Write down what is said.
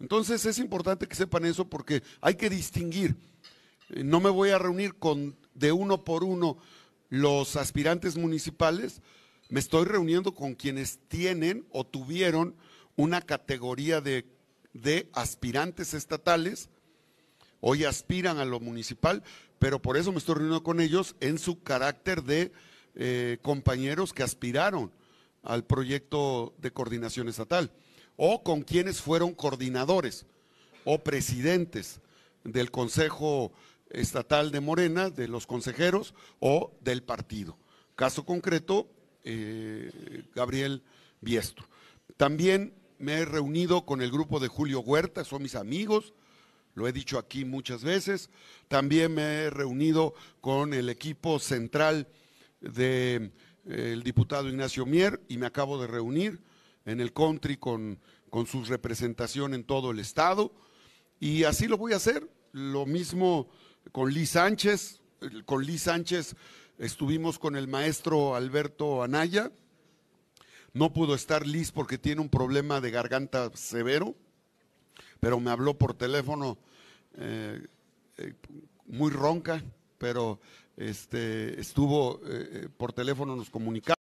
Entonces es importante que sepan eso porque hay que distinguir. Eh, no me voy a reunir con de uno por uno los aspirantes municipales, me estoy reuniendo con quienes tienen o tuvieron una categoría de, aspirantes estatales, hoy aspiran a lo municipal, pero por eso me estoy reuniendo con ellos en su carácter de eh, compañeros que aspiraron al proyecto de coordinación estatal o con quienes fueron coordinadores o presidentes del Consejo Estatal de Morena, de los consejeros o del partido. Caso concreto, eh, Gabriel Biestro. También me he reunido con el grupo de Julio Huerta, son mis amigos, lo he dicho aquí muchas veces. También me he reunido con el equipo central del eh, diputado Ignacio Mier y me acabo de reunir en el country con, con su representación en todo el estado. Y así lo voy a hacer. Lo mismo con Liz Sánchez. Con Liz Sánchez estuvimos con el maestro Alberto Anaya. No pudo estar Liz porque tiene un problema de garganta severo, pero me habló por teléfono eh, eh, muy ronca, pero este, estuvo eh, por teléfono, nos comunicamos.